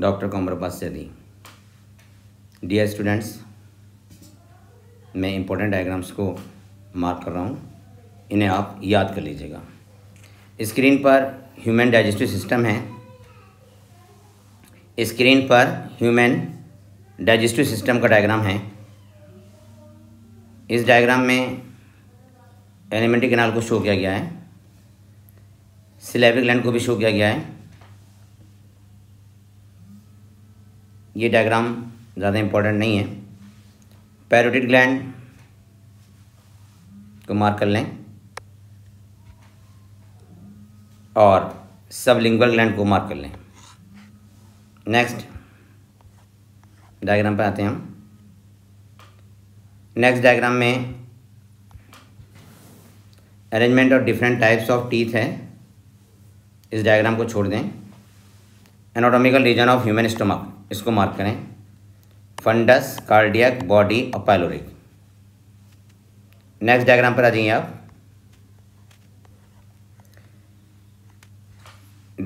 Doctor Qamarba Saidi dear students मैं important diagrams को mark कर रहा हूँ इन्हें आप याद कर लीजिएगा स्क्रीन पर ह्यूमन डाइजेस्टिव सिस्टम है स्क्रीन पर ह्यूमन डाइजेस्टिव सिस्टम का डायग्राम है इस डायग्राम में एलिमेंट्री कैनाल को शो किया गया है सिलेबिक लैंड को भी शो किया गया है ये डायग्राम ज़्यादा इम्पोर्टेंट नहीं है पैरोटिड ग्लैंड को मार्क कर लें और लिंगल ग्लैंड को मार्क कर लें नेक्स्ट डायग्राम पर आते हैं हम नेक्स्ट डायग्राम में arrangement of different types of teeth है इस डायग्राम को छोड़ दें anatomical region of human stomach इसको मार्क करें फंडस कार्डियक बॉडी और पैलोरिक नेक्स्ट डायग्राम पर आ जाइए आप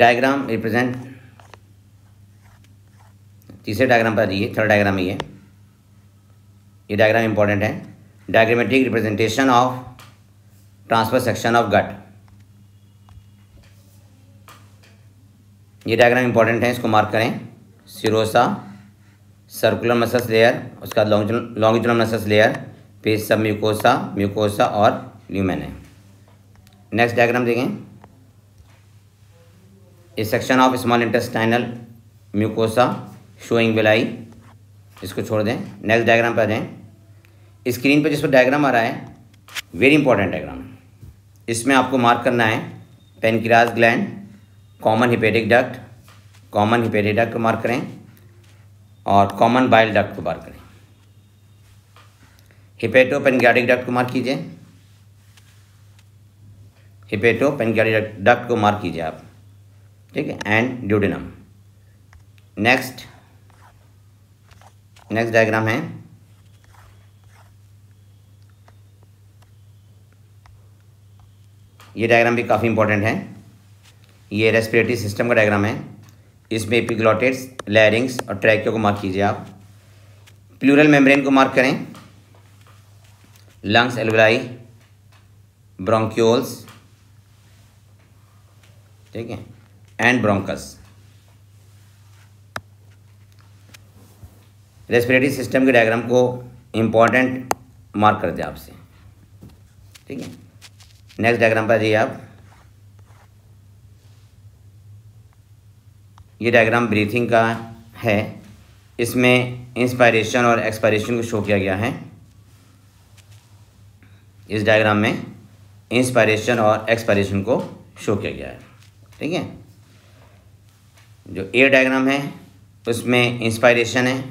डायग्राम रिप्रेजेंट तीसरे डायग्राम पर आ जाइए थर्ड डायग्राम ये ये डायग्राम इंपॉर्टेंट है diagrammatic representation of transfer section of gut ये डायग्राम इंपॉर्टेंट है इसको मार्क करें सिरोसा सर्कुलर मसल्स लेयर उसके बाद लॉन्ग लॉन्गिजुलम मसल्स लेयर फिर सब म्यूकोसा म्यूकोसा और ल्यूमेन है नेक्स्ट डायग्राम देखें a section of small intestinal mucosa showing villi इसको छोड़ दें नेक्स्ट डायग्राम पर जाएँ स्क्रीन पर जिस पर डायग्राम आ रहा है वेरी इंपॉर्टेंट डायग्राम इसमें आपको मार्क करना है pancreas gland common hepatic duct common hepatic duct को मार्क करें और कॉमन बाइल डक्ट को मार्क करें हिपेटो पेनगैडिक डक्ट को मार्क कीजिए हिपेटो पेनगैडिक डक्ट को मार्क कीजिए आप ठीक है and duodenum next next diagram है ये डायग्राम भी काफ़ी इंपॉर्टेंट है ये रेस्पिरेटरी सिस्टम का डायग्राम है इसमें एपिग्लॉटेट्स लैरिंग्स और ट्रैक्यो को मार्क कीजिए आप प्लूरल मेम्ब्रेन को मार्क करें लंग्स एल्वलाई ब्रोंक्योल्स ठीक है एंड ब्रोंकस रेस्पिरेटरी सिस्टम के डायग्राम को इम्पॉर्टेंट मार्क कर दें आपसे ठीक है नेक्स्ट डायग्राम पर जाइए आप ये डायग्राम ब्रीथिंग का है इसमें इंस्पायरेशन और एक्सपायरेशन को शो किया गया है इस डायग्राम में इंस्पायरेशन और एक्सपायरेशन को शो किया गया है ठीक है जो ए डायग्राम है उसमें इंस्पायरेशन है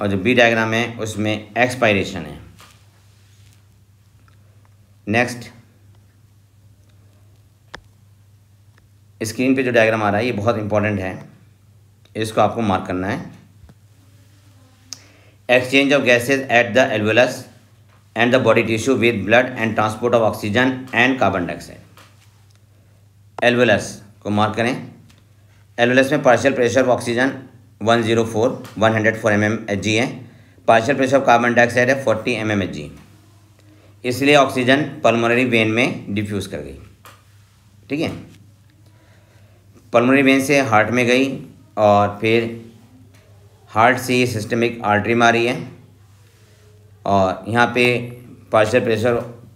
और जो बी डायग्राम है उसमें एक्सपायरेशन है नेक्स्ट स्क्रीन पे जो डायग्राम आ रहा है ये बहुत इंपॉर्टेंट है इसको आपको मार्क करना है exchange of gases at the alveolus and the body tissue with blood and transport of oxygen and carbon dioxide alveolus को मार्क करें एलवेलस में partial pressure of oxygen 104 zero four one hundred four m m h g है partial pressure of carbon dioxide है forty m m h g इसलिए oxygen pulmonary vein में diffuse कर गई ठीक है पल्मोनरी वेन से हार्ट में गई और फिर हार्ट से ये सिस्टमिक आर्टरी मारी है और यहाँ पे partial pressure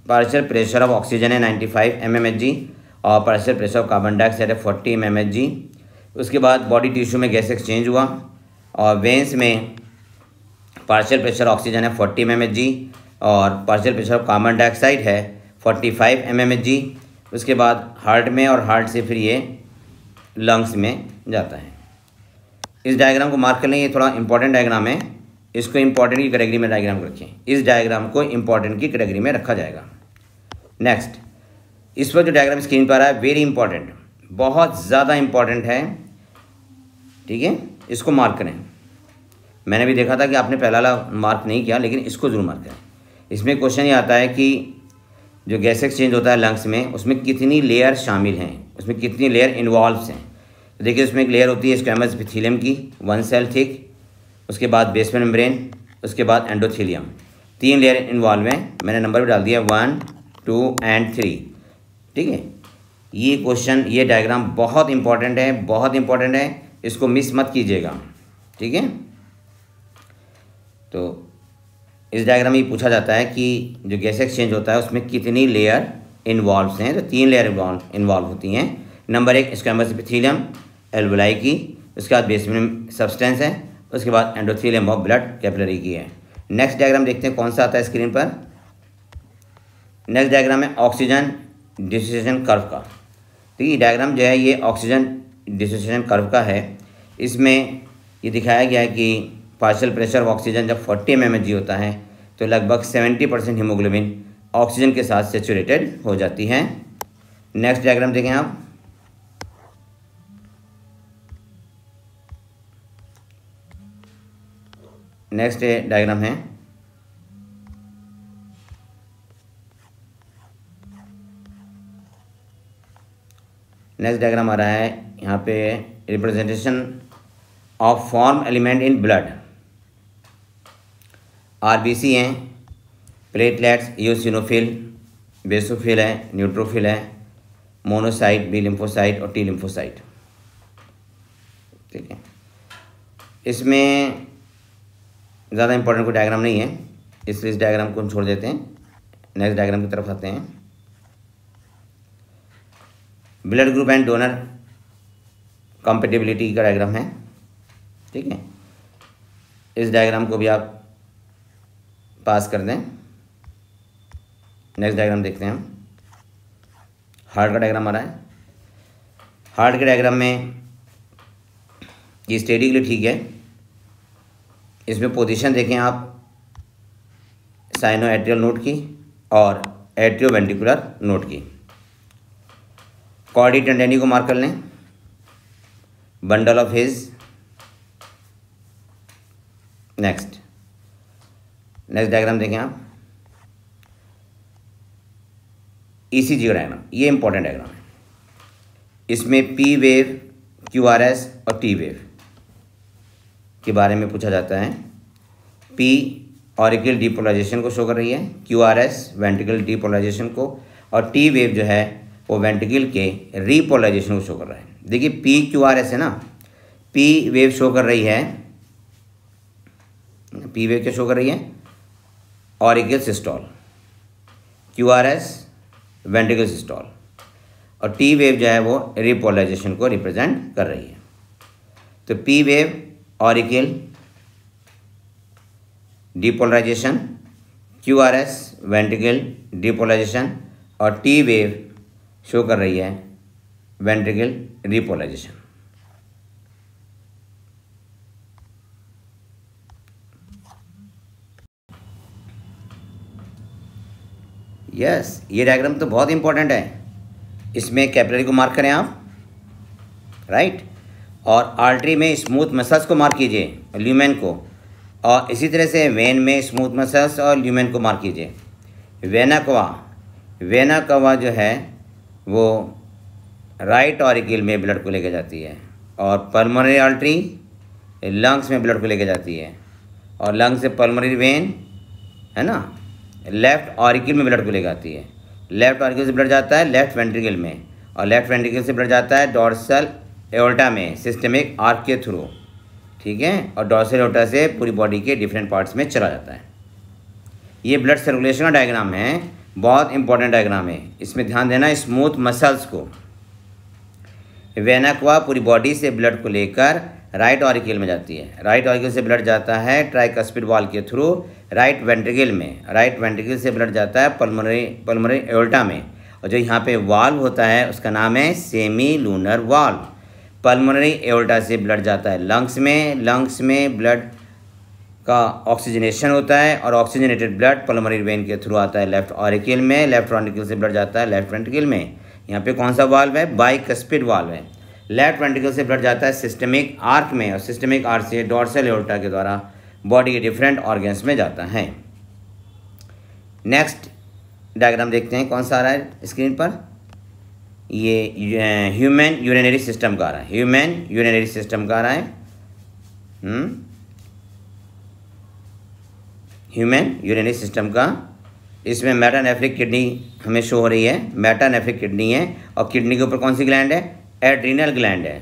partial pressure of oxygen है 95 फाइव एम और partial pressure of carbon dioxide है 40 एम उसके बाद बॉडी टिश्यू में गैस एक्सचेंज हुआ और वेंस में पार्शल प्रेशर ऑक्सीजन है 40 एम और partial pressure of carbon dioxide है 45 फाइव उसके बाद हार्ट में और हार्ट से फिर ये लंग्स में जाता है इस डायग्राम को मार्क कर लें ये थोड़ा इंपॉर्टेंट डायग्राम है इसको इंपॉर्टेंट की कैटेगरी में डायग्राम रखें इस डायग्राम को इंपॉर्टेंट की कैटेगरी में रखा जाएगा नेक्स्ट इस पर जो डायग्राम स्क्रीन पर आ रहा है वेरी इंपॉर्टेंट बहुत ज़्यादा इंपॉर्टेंट है ठीक है इसको मार्क करें मैंने भी देखा था कि आपने पहला मार्क नहीं किया लेकिन इसको ज़रूर मार्क करें इसमें क्वेश्चन ये आता है कि जो गैस एक्सचेंज होता है लंग्स में उसमें कितनी लेयर शामिल हैं उसमें कितनी लेयर इन्वॉल्व हैं देखिए उसमें एक लेयर होती है स्क्वेमस एपिथीलियम की वन सेल थिक उसके बाद बेसमेंट मेम्ब्रेन उसके बाद एंडोथीलियम तीन लेयर इन्वॉल्व हैं मैंने नंबर भी डाल दिया वन टू एंड थ्री ठीक है ये क्वेश्चन ये डायग्राम बहुत इंपॉर्टेंट है बहुत इंपॉर्टेंट है इसको मिस मत कीजिएगा ठीक है तो इस डायग्राम में पूछा जाता है कि जो गैस एक्सचेंज होता है उसमें कितनी लेयर इन्वॉल्व हैं तो तीन लेयर इन्वॉल्व होती हैं नंबर एक इसका नंबर एपिथीलियम एल्वलाई की उसके बाद बेसमेंट सब्सटेंस है उसके बाद एंडोथीलियम ऑफ ब्लड कैपिलरी की है नेक्स्ट डायग्राम देखते हैं कौन सा आता है स्क्रीन पर नेक्स्ट डायग्राम है ऑक्सीजन डिसोसिएशन कर्व का तो ये डायग्राम जो है ये ऑक्सीजन डिसोसिएशन कर्व का है इसमें ये दिखाया गया है कि पार्शल प्रेशर ऑफ ऑक्सीजन जब 40 एम एम होता है तो लगभग 70 परसेंट हीमोग्लोबिन ऑक्सीजन के साथ सेचुरेटेड हो जाती है नेक्स्ट डायग्राम देखें आप नेक्स्ट डायग्राम है नेक्स्ट डायग्राम आ रहा है यहाँ पे representation of form element in blood RBC हैं प्लेटलेट्स यूसिनोफिल बेसोफिल है न्यूट्रोफिल है मोनोसाइट बी लिम्फोसाइट और टी लिम्फोसाइट ठीक है इसमें ज़्यादा इंपॉर्टेंट कोई डायग्राम नहीं है इसलिए इस डायग्राम को हम छोड़ देते हैं नेक्स्ट डायग्राम की तरफ आते हैं blood group and donor compatibility का डायग्राम है ठीक है इस डायग्राम को भी आप पास कर दें नेक्स्ट डायग्राम देखते हैं हम हार्ट का डायग्राम आ रहा है हार्ट के डायग्राम में ये स्टेडी के लिए ठीक है इसमें पोजीशन देखें आप साइनो एट्रियल नोट की और एट्रियो वेंटिकुलर नोट की कॉर्डी एंडेनी को मार्क कर लें bundle of His next next diagram देखें आप ईसीजी e का डायग्राम ये इंपॉर्टेंट डायग्राम है इसमें पी वेव क्यूआरएस और टी वेव के बारे में पूछा जाता है पी ऑरिकल डिपोलाइजेशन को शो कर रही है Q R S ventricle depolarization को और टी वेव जो है वो वेंटिकल के रिपोलाइजेशन को शो कर रहा है देखिए पी क्यू आर एस है ना पी वेव शो कर रही है पी वेव क्या शो कर रही है auricle systole Q R S ventricle systole और टी वेव जो है वो रिपोलाइजेशन को रिप्रेजेंट कर रही है तो P wave auricle depolarization Q R S ventricle depolarization और टी वेव शो कर रही है वेंट्रिकल रिपोलाइजेशन यस yes, ये डायग्राम तो बहुत इंपॉर्टेंट है इसमें कैपिलरी को मार्क करें आप राइट right? और आल्ट्री में स्मूथ मसल्स को मार कीजिए ल्यूमेन को और इसी तरह से वेन में स्मूथ मसल्स और ल्यूमेन को मार कीजिए वेनाकवा वेनाकवा जो है वो राइट ऑरिकल में ब्लड को लेके जाती है और पल्मोनरी आल्ट्री लंग्स में ब्लड को लेके जाती है और लंग्स से पल्मोनरी वेन है ना लेफ्ट ऑरिकल में ब्लड को लेकर आती है लेफ्ट ऑरिकल से ब्लड जाता है लेफ्ट वेंट्रिकल में और लेफ्ट वेंट्रिकल से ब्लड जाता है डॉर्सल एओल्टा में सिस्टमिक आर्क के थ्रू ठीक है और डॉसल एओल्टा से पूरी बॉडी के डिफरेंट पार्ट्स में चला जाता है ये ब्लड सर्कुलेशन का डायग्राम है बहुत इंपॉर्टेंट डायग्राम है इसमें ध्यान देना स्मूथ मसल्स को वेनाकुआ पूरी बॉडी से ब्लड को लेकर राइट ऑरिकल में जाती है राइट ऑरिकल से ब्लड जाता है ट्राइकस्पिड वॉल के थ्रू राइट वेंट्रिकल में राइट वेंट्रिकल से ब्लड जाता है पल्मोनरी पल्मोनरी एल्टा में और जो यहाँ पे वाल्व होता है उसका नाम है semilunar valve pulmonary aorta से ब्लड जाता है लंग्स में लंग्स में ब्लड का ऑक्सीजनेशन होता है और ऑक्सीजनेटेड ब्लड पल्मोनरी वेन के थ्रू आता है लेफ्ट ऑरिकल में लेफ्ट वेंटिकल से ब्लड जाता है लेफ्ट वेंटिकल में यहाँ पे कौन सा वाल्व है बाइक स्पीड वाल्व है लेफ्ट वेंटिकल से ब्लड जाता है सिस्टमिक आर्क में और सिस्टमिक आर्क से डॉर्सल एओल्टा के द्वारा बॉडी के डिफरेंट ऑर्गेन्स में जाता है नेक्स्ट डायग्राम देखते हैं कौन सा आ रहा है स्क्रीन पर ये ह्यूमन यूरिनरी सिस्टम का आ रहा है ह्यूमन यूरिनरी सिस्टम का आ रहा है ह्यूमन यूरिनरी सिस्टम का इसमें मेटानेफ्रिक किडनी हमें शो हो रही है मेटानेफ्रिक किडनी है और किडनी के ऊपर कौन सी ग्लैंड है एड्रीनल ग्लैंड है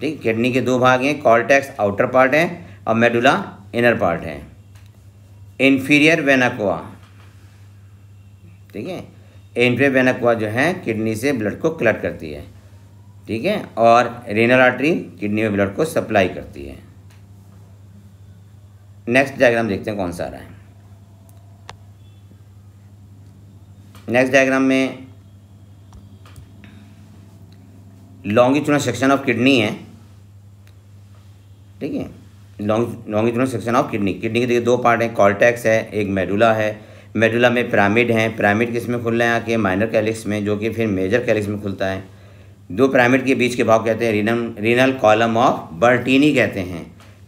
ठीक किडनी के दो भाग हैं कॉल्टेक्स आउटर पार्ट है और मेडुला इनर पार्ट है इन्फीरियर वेनाकोआ ठीक है एनपे जो है किडनी से ब्लड को क्लट करती है ठीक है और रेनल आर्टरी किडनी में ब्लड को सप्लाई करती है नेक्स्ट डायग्राम देखते हैं कौन सा आ रहा है नेक्स्ट डायग्राम में लॉन्गिट्यूनल सेक्शन ऑफ किडनी है ठीक है long longitudinal section of kidney kidney के देखिए दो पार्ट हैं कॉल्टेक्स है एक मेडुला है मेडुला में पिरामिड हैं पिरामिड किस में खुल रहे हैं आके माइनर कैलिक्स में जो कि फिर मेजर कैलिक्स में खुलता है दो पिरामिड के बीच के भाव कहते हैं रीनम रीनल कॉलम ऑफ बर्टीनी कहते हैं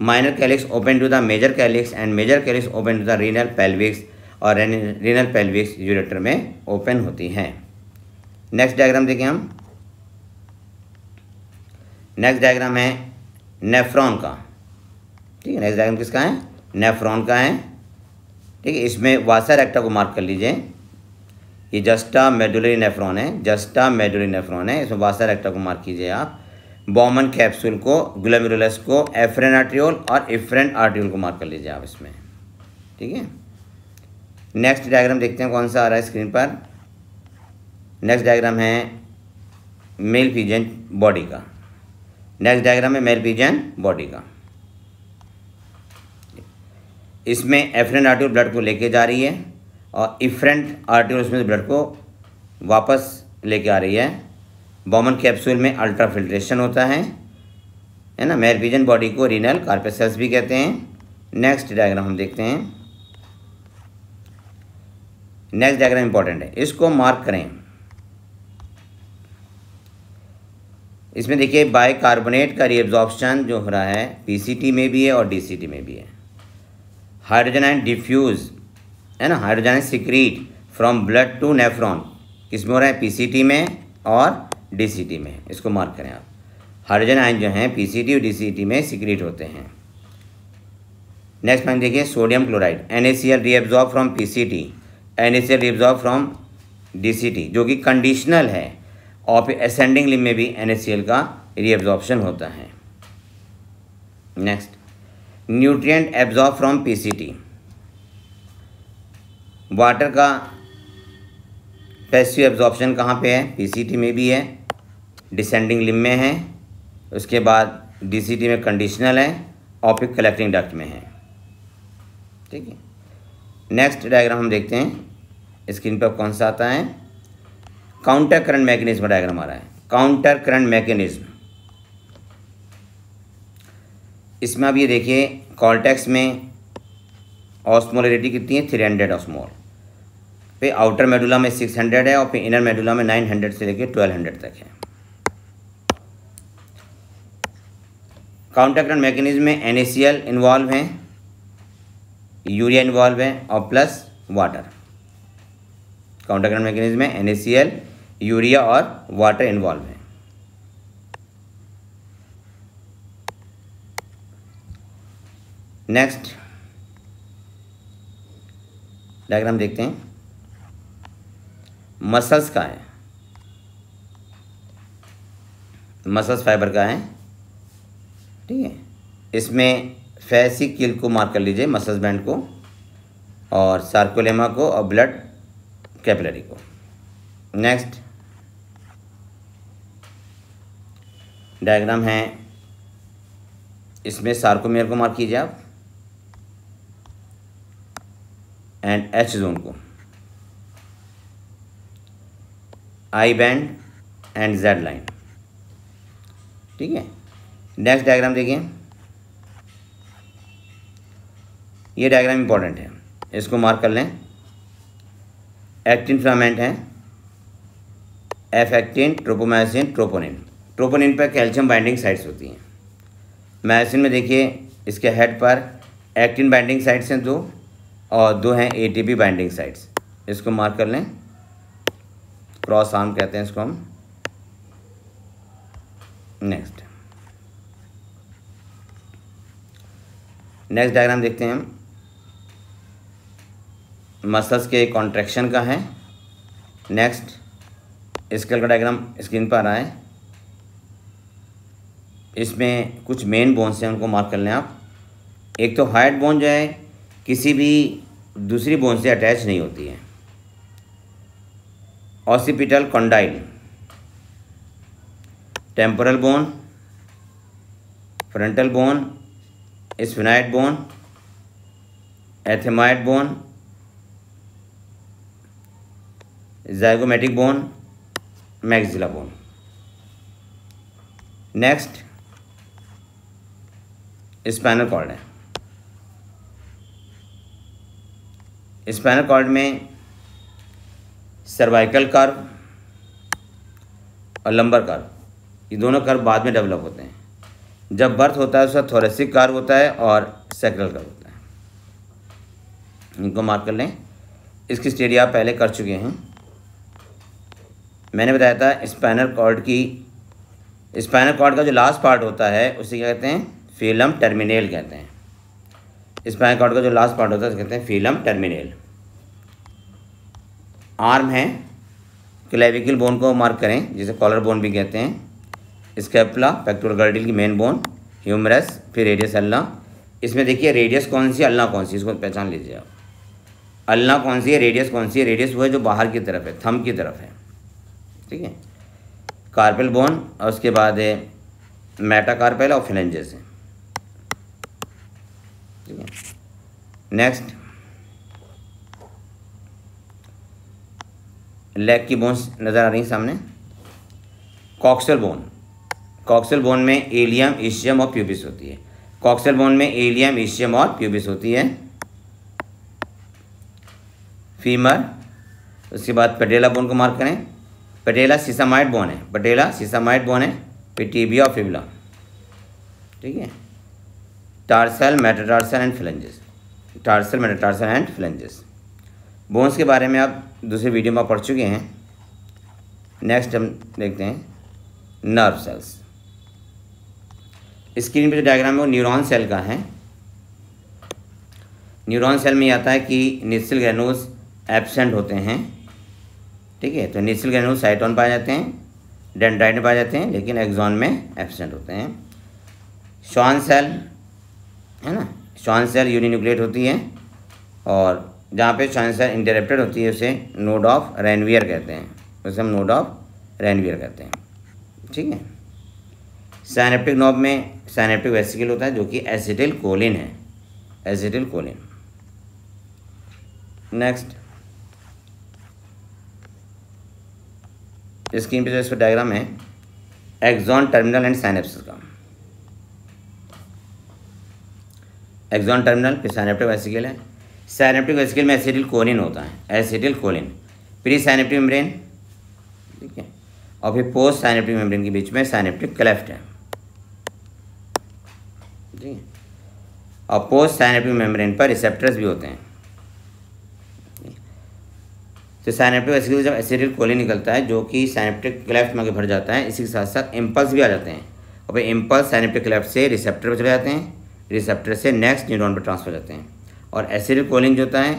minor calyx open to the major calyx and major calyx open to the renal pelvis और रीनल पेल्विक्स यूरेटर में ओपन होती हैं नेक्स्ट डायग्राम देखें हम नेक्स्ट डायग्राम है नेफ्रॉन का ठीक है नेक्स्ट डायग्राम किसका है नेफ्रॉन का है ठीक है इसमें वासा रेक्टा को मार्क कर लीजिए ये जस्टा मेडुलरी नेफ्रॉन है जस्टा मेडुलरी नेफ्रॉन है इसमें वासा रेक्टा को मार्क कीजिए आप बॉमन कैप्सूल को ग्लोमेरुलस को एफ्रेन आर्ट्रियोल और इफ्रेन आर्ट्रियोल को मार्क कर लीजिए आप इसमें ठीक है नेक्स्ट डायग्राम देखते हैं कौन सा आ रहा है स्क्रीन पर नेक्स्ट डायग्राम है मेल पिजन बॉडी का नेक्स्ट डायग्राम है मेल पिजन बॉडी का इसमें एफरेंट आर्ट्यूल ब्लड को लेके जा रही है और इफरेंट आर्ट्यूल इसमें ब्लड को वापस लेके आ रही है बॉमन कैप्सूल में अल्ट्रा फिल्ट्रेशन होता है है ना मेरपीजन बॉडी को रीनल कार्पेसल्स भी कहते हैं नेक्स्ट डायग्राम हम देखते हैं नेक्स्ट डायग्राम इंपॉर्टेंट है इसको मार्क करें इसमें देखिए बाइकार्बोनेट का रीअब्जॉर्प्शन जो हो रहा है पीसीटी में भी है और डीसीटी में भी है हाइड्रोजन एंड डिफ्यूज है ना hydrogen secrete from blood to nephron किसमें हो रहा है पी में और डी में इसको मार्क करें आप हाइड्रोजन आइन जो हैं पी और डी में सिक्रीट होते हैं नेक्स्ट पॉइंट देखिए sodium chloride N A C L reabsorb from P C T N A C L reabsorb from D C T जो कि कंडीशनल है और फिर असेंडिंग लिम में भी एन ए सी एल का रीअब्जॉर्प्शन होता है next nutrient absorb from PCT water का पैसिव एब्जॉर्प्शन कहाँ पे है पीसीटी में भी है डिसेंडिंग लिम में है उसके बाद डीसीटी में कंडीशनल है ऑपिक कलेक्टिंग डक्ट में है ठीक है नेक्स्ट डायग्राम हम देखते हैं स्क्रीन पर कौन सा आता है काउंटर करंट मैकेनिज्म डायग्राम आ रहा है काउंटर करंट मैकेनिज्म इसमें अब ये देखिए कॉल्टेक्स में ऑस्मोलरिटी कितनी है थ्री हंड्रेड ऑस्मोल फिर आउटर मेडुला में सिक्स हंड्रेड है और फिर इनर मेडुला में नाइन हंड्रेड से लेके ट्वेल्व हंड्रेड तक है काउंटर करंट मैकेनिज्म में एन इन्वॉल्व हैं यूरिया इन्वॉल्व है और plus water counter current mechanism में एन यूरिया और वाटर इन्वॉल्व है नेक्स्ट डायग्राम देखते हैं मसल्स का है मसल्स फाइबर का है ठीक है इसमें फैसी किल को मार्क कर लीजिए मसल्स बैंड को और सार्कोलेमा को और ब्लड कैपिलरी को नेक्स्ट डायग्राम है इसमें सार्कोमेयर को मार्क कीजिए आप एंड एच जोन को I band and Z line ठीक है नेक्स्ट डायग्राम देखिए ये डायग्राम इंपॉर्टेंट है इसको मार्क कर लें एक्टिन फ्रामेंट है F actin tropomyosin troponin troponin पर कैल्शियम बाइंडिंग साइट्स होती हैं मायोसिन में देखिए इसके हेड पर एक्टिन बाइंडिंग साइट्स हैं दो और दो हैं एटीपी बाइंडिंग साइट्स इसको मार्क कर लें क्रॉस आर्म कहते हैं इसको हम नेक्स्ट नेक्स्ट डायग्राम देखते हैं हम मसल्स के कॉन्ट्रेक्शन का है नेक्स्ट स्केल का डायग्राम स्क्रीन पर आ रहा है इसमें कुछ मेन बोन्स हैं उनको मार्क कर लें आप एक तो हाइट बोन जो है किसी भी दूसरी बोन से अटैच नहीं होती है occipital condyle temporal bone frontal bone sphenoid bone ethmoid bone zygomatic bone maxilla bone next spinal cord है स्पाइनल कॉर्ड में सर्वाइकल कर्व और लंबर कर्व ये दोनों कर्व बाद में डेवलप होते हैं जब बर्थ होता है उसका थोरेसिक कार होता है और सैक्रल कर्व होता है इनको मार्क कर लें इसकी स्टडी आप पहले कर चुके हैं मैंने बताया था स्पाइनल कॉर्ड की स्पाइनल कॉर्ड का जो लास्ट पार्ट होता है उसे क्या कहते हैं फिलम टर्मिनेल कहते हैं इस कार्ड का जो लास्ट पार्ट होता है कहते हैं फिलम टर्मिनल आर्म है क्लेविकल बोन को मार्क करें जिसे कॉलर बोन भी कहते हैं स्केपला पेक्टोर गर्डिल की मेन बोन ह्यूमरस फिर रेडियस अल्ला इसमें देखिए रेडियस कौन सी अल्लाह कौन सी इसको पहचान लीजिए आप अल्ला कौन सी है रेडियस कौन सी है रेडियस वो है जो बाहर की तरफ है थम की तरफ है ठीक है कार्पेल बोन और उसके बाद है मेटा मेटाकार्पेल और फिलेंजेस है नेक्स्ट लेग की बोन्स नज़र आ रही है सामने कॉक्सल बोन कॉक्सल बोन में एलियम एशियम और प्यूबिस होती है कॉक्सल बोन में एलियम एशियम और प्यूबिस होती है फीमर उसके बाद पटेला बोन को मार्क करें पटेला सीसामाइट बोन है पटेला सीसामाइट बोन है पिटीबिया और फिबला ठीक है tarsal metatarsal and phalanges tarsal metatarsal and phalanges bones के बारे में आप दूसरे वीडियो में पढ़ चुके हैं नेक्स्ट हम देखते हैं नर्व सेल्स स्क्रीन पे जो डायग्राम है वो न्यूरॉन सेल का है न्यूरॉन सेल में आता है कि निस्सिल ग्रेनोज एबसेंट होते हैं ठीक है तो निस्सिल ग्रेनोज साइटोन पाए जाते हैं डेंड्राइट पाए जाते हैं लेकिन एग्जॉन में एबसेंट होते हैं शॉन सेल है ना श्वान सेल यूनिन्यूक्लेट होती है और जहाँ पे श्वान सेल इंटरप्टेड होती है उसे नोड ऑफ रेनवियर कहते हैं उसे हम नोड ऑफ रेनवियर कहते हैं ठीक है साइनेप्टिक नोब में साइनेप्टिक वेसिकल होता है जो कि एसिटिल कोलिन है एसिटिल कोलिन नेक्स्ट स्क्रीन पे जो इस पर डायग्राम है एक्जॉन टर्मिनल एंड साइनेप्सिस का एक्जॉन टर्मिनल फिर साइनेप्टिक वेसिकल है साइनेप्टिक वेसिकल में एसिडिल कोलिन होता है acetylcholine presynaptic membrane ठीक है और फिर पोस्ट साइनेप्टिक मेम्ब्रेन के बीच में साइनेप्टिक क्लेफ्ट है ठीक है और पोस्ट साइनेप्टिक मेम्ब्रेन पर रिसेप्टर्स भी होते हैं तो साइनेप्टिक वेसिकल जब एसिडिल कोलिन निकलता है जो कि साइनेप्टिक क्लेफ्ट में आगे भर जाता है इसी के साथ साथ इम्पल्स भी आ जाते हैं और फिर इम्पल्स साइनेप्टिक क्लेफ्ट से रिसेप्टर पर चले जाते हैं रिसेप्टर से नेक्स्ट न्यूरॉन पर ट्रांसफर करते हैं और एसिडिल कोलिन जो होता है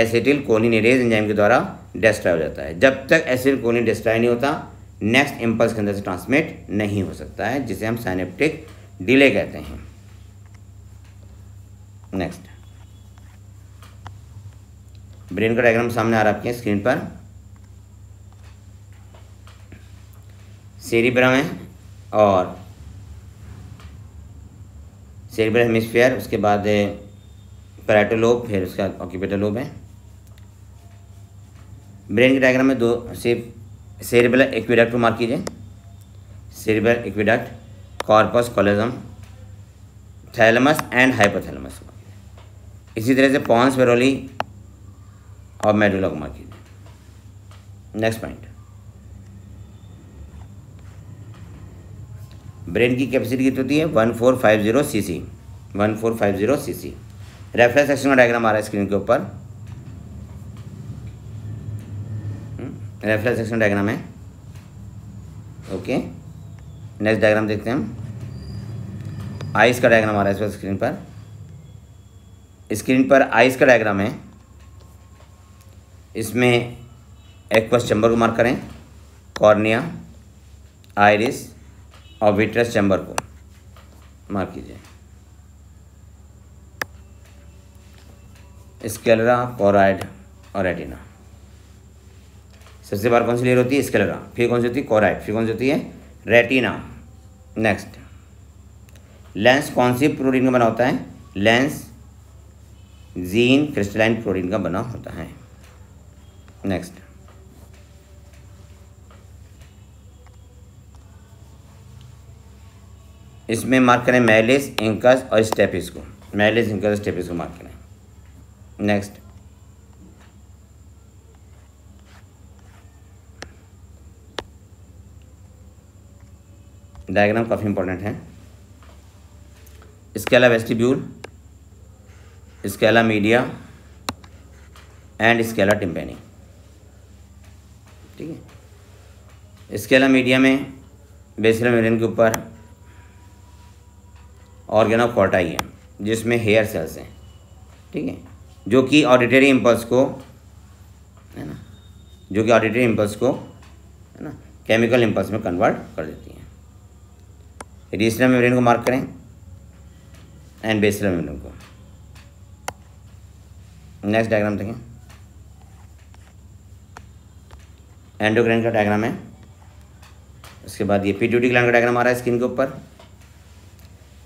एसिडिल कोलिन इरेज एंजाइम के द्वारा डिस्ट्रॉय हो जाता है जब तक एसिडिल कोलिन डिस्ट्रॉय नहीं होता नेक्स्ट इम्पल्स के अंदर से ट्रांसमिट नहीं हो सकता है जिसे हम साइनेप्टिक डिले कहते हैं नेक्स्ट ब्रेन का डायग्राम सामने आ रहा है आपके स्क्रीन पर सेरिब्रम है और सेरिब्रल हेमिसफेयर उसके बाद पैराटोलोब फिर उसका ऑक्यूपेटोलोब है ब्रेन के डायग्राम में दो सिर्फ सेरिब्रल एक्विडक्ट को मार्क कीजिए cerebral aqueduct corpus callosum thalamus and hypothalamus इसी तरह से पॉन्स वेरोली और मेडुला को मार्क कीजिए नेक्स्ट पॉइंट ब्रेन की कैपेसिटी कितनी होती है one four five zero C C one four five zero C C reference action का डायग्राम आ रहा है स्क्रीन के ऊपर हम्म, रेफरेंस एक्शन डायग्राम है ओके नेक्स्ट डायग्राम देखते हैं हम आइस का डायग्राम आ रहा है इस पर स्क्रीन पर स्क्रीन पर आइस का डायग्राम है इसमें एक्वस चंबर को मार्क करें कॉर्निया आयरिस और विट्रस चैम्बर को मार्क कीजिए स्केलरा कोराइड और रेटिना सबसे बार कौन सी लेयर होती है स्केलरा फिर कौन सी होती है कोराइड फिर कौन सी होती है रेटिना नेक्स्ट लेंस कौन सी प्रोटीन का बना होता है लेंस जीन क्रिस्टलाइन प्रोटीन का बना होता है नेक्स्ट इसमें मार्क करें मैलिस इंकस और स्टेपिस को मैलिस इंकस स्टेपिस को मार्क करें नेक्स्ट डायग्राम काफ़ी इंपॉर्टेंट है इसके अलावा वेस्टिब्यूल इसके अलावा मीडिया एंड इसके अलावा टिम्पेनी ठीक है इसके अलावा मीडिया में बेसिल मेरिन के ऊपर ऑर्गेनोफोटाई है जिसमें हेयर सेल्स हैं ठीक है जो कि ऑडिटरी इम्पल्स को है ना जो कि ऑडिटरी इम्पल्स को है ना केमिकल इम्पल्स में कन्वर्ट कर देती हैं रिजनल मेम्ब्रेन को मार्क करें एंड बेसल मेम्ब्रेन को नेक्स्ट डायग्राम देखें एंडोक्राइन का डायग्राम है उसके बाद ये पीट्यूटी ग्लैंड का डायग्राम आ रहा है स्किन के ऊपर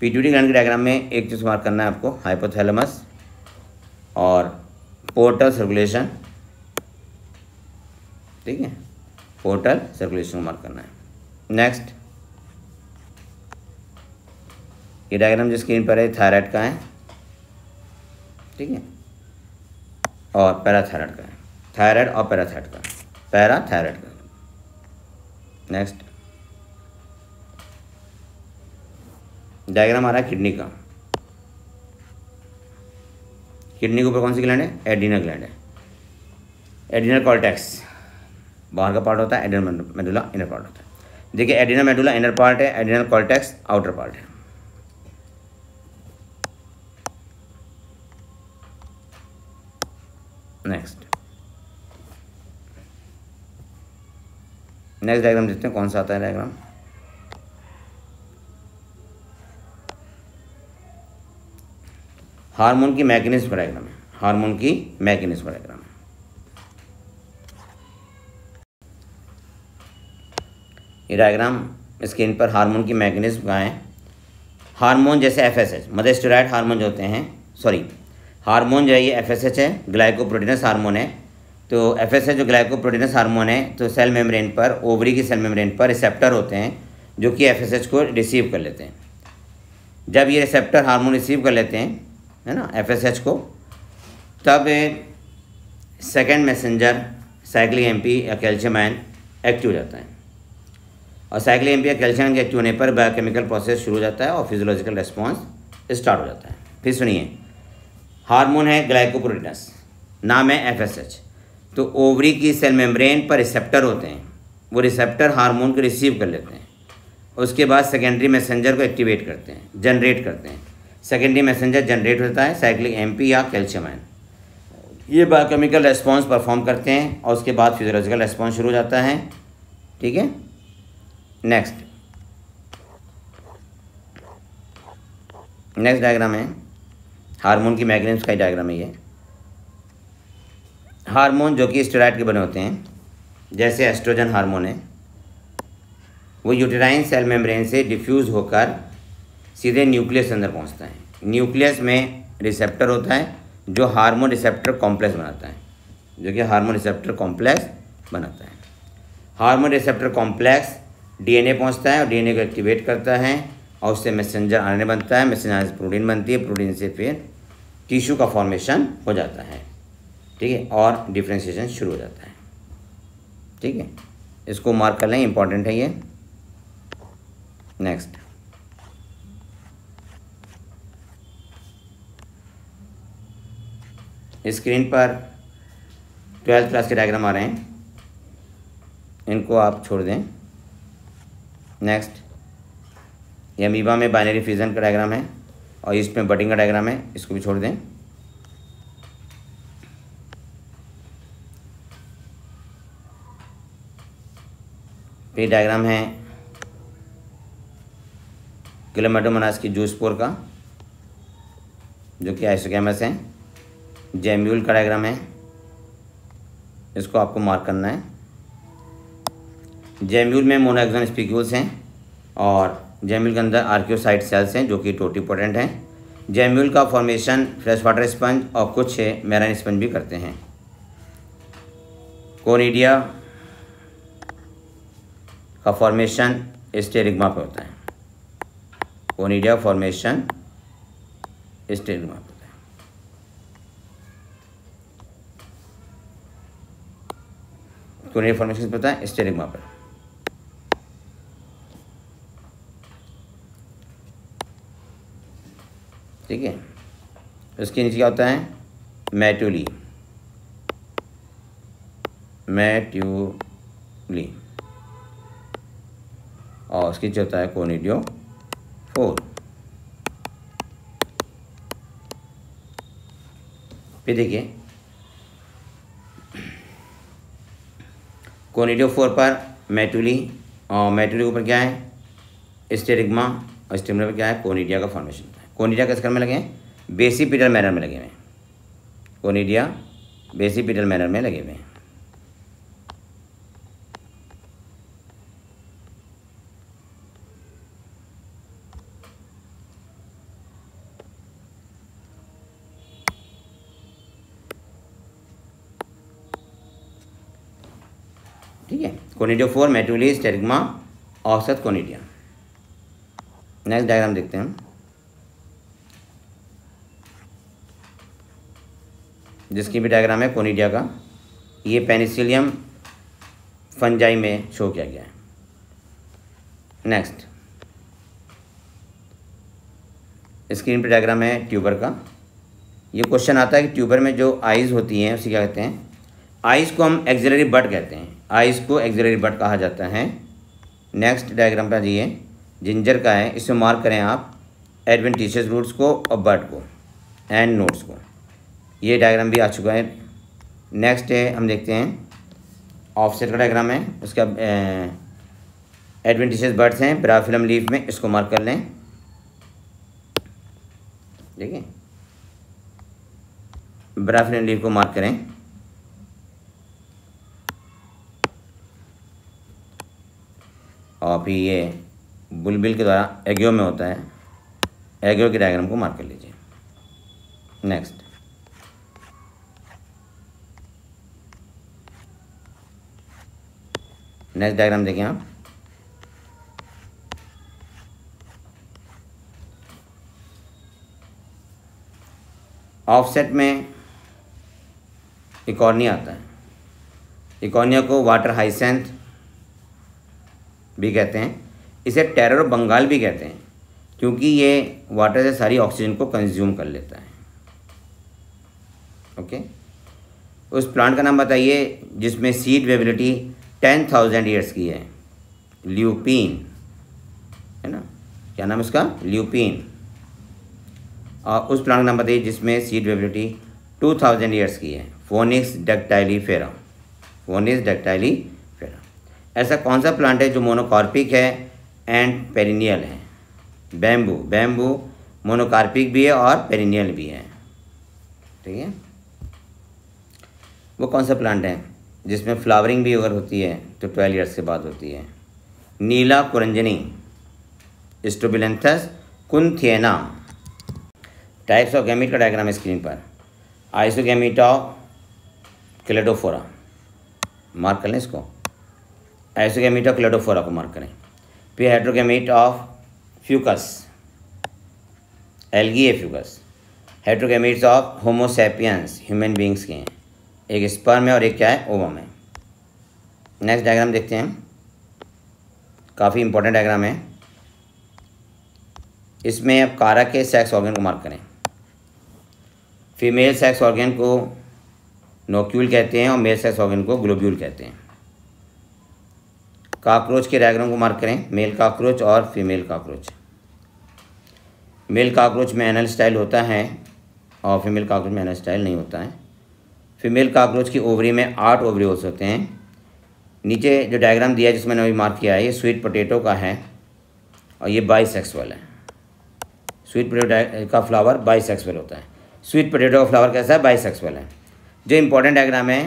पीट्यूटी ग्लैंड के डायग्राम में एक चीज़ मार्क करना है आपको हाइपोथैलेमस और पोर्टल सर्कुलेशन ठीक है पोर्टल सर्कुलेशन मार्क करना है नेक्स्ट ये डायग्राम जो स्क्रीन पर है थायराइड का है ठीक है और पैराथायराइड का है थायराइड और पैराथायराइड का पैराथायराइड का नेक्स्ट डायग्राम आ रहा है किडनी का किडनी के ऊपर कौन सी ग्लैंड है एडिनल ग्लैंड है एडिनल कॉर्टेक्स बाहर का पार्ट होता है एडिनल मेडुला इनर पार्ट होता है देखिए एडिनल मेडुला इनर पार्ट है एडिनल कॉर्टेक्स आउटर पार्ट है नेक्स्ट नेक्स्ट डायग्राम देखते हैं कौन सा आता है डायग्राम हार्मोन की मैकेनिज्म डायग्राम है हार्मोन की मैकेनिज्म डायग्राम ये डायग्राम स्क्रीन पर हार्मोन की मैकेनिज्म का है हार्मोन जैसे एफएसएच मदर स्टोराइड हार्मोन जो होते हैं सॉरी हार्मोन जो है ये एफएसएच है ग्लाइकोप्रोटीनस हार्मोन है तो एफएसएच जो ग्लाइकोप्रोटीनस हार्मोन है तो सेल मेम्ब्रेन पर ओवरी की सेल मेम्ब्रेन पर रिसेप्टर होते हैं जो कि एफएसएच को रिसीव कर लेते हैं जब ये रिसेप्टर हार्मोन रिसीव कर लेते हैं है ना एफ को तब सेकेंड मैसेंजर एम पी या कैल्शियम आयन एक्टिव हो जाता है और एम पी या कैल्शियम आयन के एक्टिव होने पर बायोकेमिकल प्रोसेस शुरू हो जाता है और फिजियोलॉजिकल रेस्पॉन्स स्टार्ट हो जाता है फिर सुनिए हार्मोन है ग्लाइकोप्रोटीनस नाम है एफ तो ओवरी की सेल मेम्ब्रेन पर रिसेप्टर होते हैं वो रिसेप्टर हार्मोन को रिसीव कर लेते हैं उसके बाद सेकेंडरी मैसेंजर को एक्टिवेट करते हैं जनरेट करते हैं सेकेंडरी मैसेंजर जनरेट होता है साइक्लिक एमपी या कैल्शियम आयन ये बायोकेमिकल रेस्पॉन्स परफॉर्म करते हैं और उसके बाद फिजोलॉजिकल रेस्पॉन्स शुरू हो जाता है ठीक है नेक्स्ट नेक्स्ट डायग्राम है हार्मोन की मैगनेम्स का डायग्राम है ये हार्मोन जो कि स्टेराइड के बने होते हैं जैसे एस्ट्रोजन हार्मोन है वो यूटेराइन सेल मेम्ब्रेन से डिफ्यूज़ होकर सीधे न्यूक्लियस अंदर पहुंचता है न्यूक्लियस में रिसेप्टर होता है जो हार्मोन रिसेप्टर कॉम्प्लेक्स बनाता है जो कि हार्मोन रिसेप्टर कॉम्प्लेक्स बनाता है हार्मोन रिसेप्टर कॉम्प्लेक्स डीएनए पहुंचता है और डीएनए को एक्टिवेट करता है और उससे मैसेंजर आरएनए बनता है मैसेंजर से प्रोटीन बनती है प्रोटीन से फिर टिश्यू का फॉर्मेशन हो जाता है ठीक है और डिफ्रेंशिएशन शुरू हो जाता है ठीक है इसको मार्क कर लें इंपॉर्टेंट है ये नेक्स्ट स्क्रीन पर ट्वेल्थ क्लास के डायग्राम आ रहे हैं इनको आप छोड़ दें नेक्स्ट ये अमीबा में बाइनरी फ्यूजन का डायग्राम है और इसमें बटिंग का डायग्राम है इसको भी छोड़ दें फिर डायग्राम है किलोमीटर मनास की जूसपोर का जो कि आइसोकेमस हैं जेम्यूल का डायग्राम है इसको आपको मार्क करना है जेम्यूल में मोनोएक्सन स्पीक्यूल्स हैं और जेम्यूल के अंदर आर्क्योसाइट सेल्स हैं जो कि इंपॉर्टेंट हैं जेम्यूल का फॉर्मेशन फ्रेश वाटर स्पंज और कुछ मैराइन स्पंज भी करते हैं कोनिडिया का फॉर्मेशन स्टेरिग्मा पे होता है कोनिडिया फॉर्मेशन स्टेरिग्मा पे कोरियर फॉर्मेशन पता है स्टेरिग्मा पर ठीक है उसके नीचे क्या होता है मैट्यूली मैट्यूली और उसके नीचे होता है कोनिडियो फोर फिर देखिए कोनिडियो फोर पर मेटुली और मेटुली के ऊपर क्या है स्टेरिग्मा और स्टेमिना पर क्या है कोनीडिया का फॉर्मेशन कोनिडिया किस क्रम में लगे हैं बेसी पीडल मैनर में लगे हुए हैं कोनिडिया बेसी पीडल मैनर में लगे हुए हैं ठीक है फोर मेटोलिस टेरिग्मा औसत कोनिडिया नेक्स्ट डायग्राम देखते हैं हम जिसकी भी डायग्राम है कोनिडिया का ये पेनिसिलियम फंजाई में शो किया गया है नेक्स्ट स्क्रीन पर डायग्राम है ट्यूबर का ये क्वेश्चन आता है कि ट्यूबर में जो आइज़ होती हैं उसे क्या कहते हैं आइज़ को हम एक्जिलरी बट कहते हैं आइस को एक्जरी बट कहा जाता है नेक्स्ट डायग्राम पर आइए जिंजर का है इसमें मार्क करें आप एडवेंटिशियस रूट्स को और बर्ड को एंड नोट्स को ये डायग्राम भी आ चुका है नेक्स्ट है हम देखते हैं ऑफसेट का डायग्राम है उसका एडवेंटिशियस बर्ड्स हैं ब्राफिलम लीफ में इसको मार्क कर लें देखिए ब्राफिलम लीफ को मार्क करें कॉपी ये बुलबिल के द्वारा एग्यो में होता है एग्यो के डायग्राम को मार्क कर लीजिए नेक्स्ट नेक्स्ट डायग्राम देखें आप ऑफसेट में इकॉर्निया आता है इकॉर्निया को वाटर हाइसेंथ भी कहते हैं इसे टेरर ऑफ बंगाल भी कहते हैं क्योंकि ये वाटर से सारी ऑक्सीजन को कंज्यूम कर लेता है ओके उस प्लांट का नाम बताइए जिसमें seed viability ten thousand years की है ल्यूपिन है ना क्या नाम इसका ल्यूपिन और उस प्लांट का नाम बताइए जिसमें seed viability two thousand years की है फोनिक्स डकटाइली फेरा फोनिक्स डकटाइली ऐसा कौन सा प्लांट है जो मोनोकार्पिक है एंड पेरिनियल है बैम्बू बैम्बू मोनोकार्पिक भी है और पेरिनियल भी है ठीक है वो कौन सा प्लांट है जिसमें फ्लावरिंग भी अगर होती है तो ट्वेल्व ईयर्स के बाद होती है Neelakurinji Strobilanthes kunthiana types of gamete का डायग्राम है स्क्रीन पर आइसोगैमिट क्लेडोफोरा मार्क कर लें इसको आइसोगेमीट ऑफ क्लेडोफोरा को मार्क करें फिर heterogamete of Fucus algae Fucus heterogametes of Homo sapiens human beings के हैं एक स्पर्म है और एक क्या है ओवम है नेक्स्ट डायग्राम देखते हैं काफ़ी इंपॉर्टेंट डायग्राम है इसमें अब कारा के सेक्स ऑर्गेन को मार्क करें फीमेल सेक्स ऑर्गेन को नोक्यूल कहते हैं और मेल सेक्स ऑर्गेन को ग्लोब्यूल कहते हैं काकरोच के डायग्राम को मार्क करें मेल काकरोच और फीमेल काकरोच मेल काकरोच में एनल स्टाइल होता है और फीमेल काक्रोच में एनल स्टाइल नहीं होता है फीमेल काकरोच की ओवरी में आठ ओवरी हो होते हैं नीचे जो डायग्राम दिया है जिसमें मैंने अभी मार्क किया है ये स्वीट पोटेटो का है और ये वाला है स्वीट पोटेटो का फ्लावर बाईसेक्सुअल होता है स्वीट पोटेटो का फ्लावर कैसा है वाला है जो इम्पोर्टेंट डायग्राम है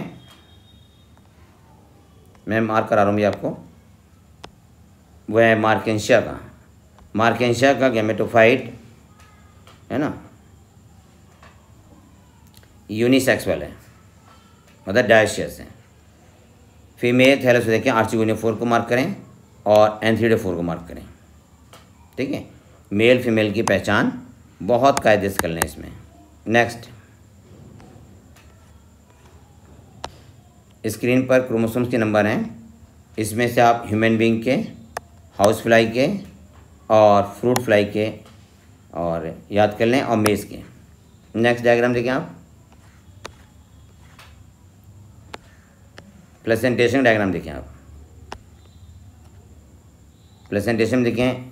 मैं मार्क करा रहा हूँ ये आपको वह है मार्केशिया का मार्केशिया का गेमेटोफाइट है ना यूनिसेक्सुअल है मतलब डायशियस है फीमेल थैलस देखें आर्चिगोनिया फोर को मार्क करें और एनथ्रीडो फोर को मार्क करें ठीक है मेल फीमेल की पहचान बहुत कायदे से कर लें इसमें नेक्स्ट स्क्रीन पर क्रोमोसोम्स के नंबर हैं इसमें से आप ह्यूमन बींग के हाउस फ्लाई के और फ्रूट फ्लाई के और याद कर लें और मेज़ के नेक्स्ट डायग्राम देखें आप प्लेसेंटेशन डायग्राम देखें आप प्लेसेंटेशन देखें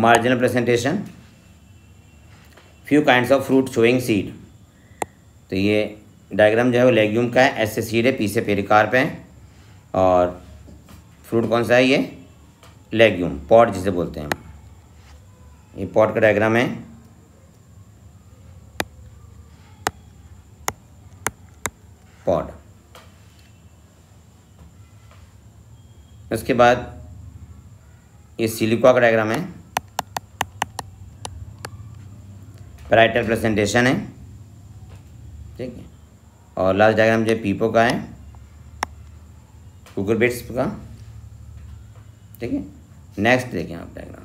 marginal presentation few kinds of fruit showing seed तो ये डायग्राम जो है वो लेग्यूम का है ऐसे सीड है पीछे पेरिकार्प है और फ्रूट कौन सा है ये लेग्यूम पॉट जिसे बोलते हैं ये पॉट का डायग्राम है पॉड उसके बाद ये सिलिका का डायग्राम है पैराइटल प्रेजेंटेशन है ठीक है और लास्ट डायग्राम जो पीपो का है कुकर बेट्स का ठीक है नेक्स्ट देखें आप डायग्राम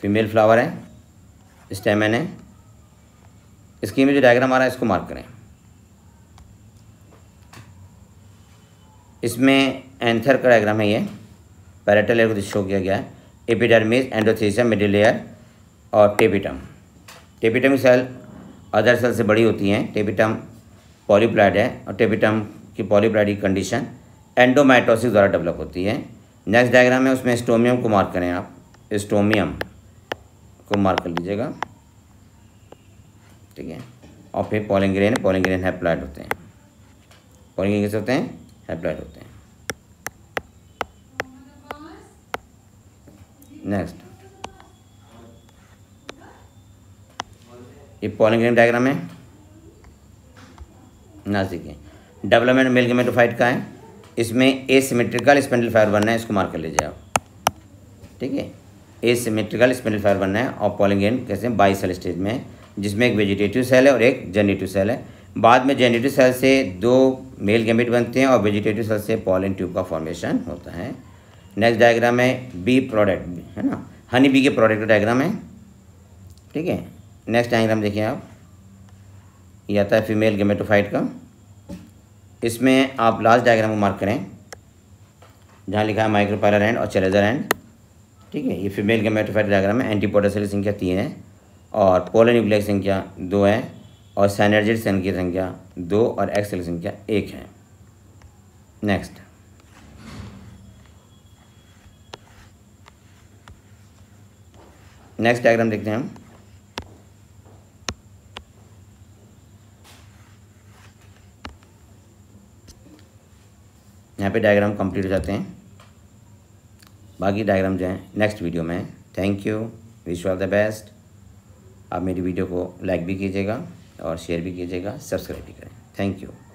फीमेल फ्लावर है स्टेमन है इसकी में जो डायग्राम आ रहा है इसको मार्क करें इसमें एंथर का डायग्राम है ये पैरेटल लेयर को शो किया गया है एपिडर्मिस एंडोथीसियम मिडिल लेयर और टेपिटम टेपिटम की सेल अदर सेल से बड़ी होती हैं टेपिटम पॉलीप्लाइड है और टेपिटम की पॉलीप्लाइड की कंडीशन एंडोमाइटोसिस द्वारा डेवलप होती है नेक्स्ट डायग्राम है उसमें स्टोमियम को मार्क करें आप स्टोमियम को मार्क कर लीजिएगा ठीक है और फिर पॉलिंग्रेन पॉलिंग्रेन हैप्लाइड होते हैं पॉलिंग्रेन कैसे होते हैं हैप्लाइड होते हैं नेक्स्ट ये पॉलिंग्रेन डायग्राम है नाजिक है डेवलपमेंट मिल्क मेटोफाइट का है इसमें ए सीमेट्रिकल स्पेंडल फायर बनना है इसको मार्क कर लीजिए आप ठीक है ए सीमेट्रिकल स्पेंडल फायर बनना है और पॉलिंगेन कैसे बाई सेल स्टेज में जिसमें एक वेजिटेटिव सेल है और एक जेनेटिव सेल है बाद में जेनेटिव सेल से दो मेल गैमेट बनते हैं और वेजिटेटिव सेल से पॉलिन ट्यूब का फॉर्मेशन होता है नेक्स्ट डायग्राम है बी प्रोडक्ट है ना हनी बी के प्रोडक्ट का डायग्राम है ठीक है नेक्स्ट डायग्राम देखिए आप ये आता है फीमेल गेमेटोफाइट का इसमें आप लास्ट डायग्राम को मार्क करें जहाँ लिखा है माइक्रोपायलर एंड और चेलेजर एंड ठीक है ये फीमेल के मेट्रोफाइट डायग्राम है एंटीपोटर सेल संख्या तीन है और की संख्या दो है और सैनर्जेट सेल की संख्या दो और एक्स सेल संख्या एक है नेक्स्ट नेक्स्ट डायग्राम देखते हैं हम यहाँ पे डायग्राम कंप्लीट हो जाते हैं बाकी डायग्राम जो हैं नेक्स्ट वीडियो में thank you wish all the best आप मेरी वीडियो को लाइक भी कीजिएगा और शेयर भी कीजिएगा सब्सक्राइब भी करें थैंक यू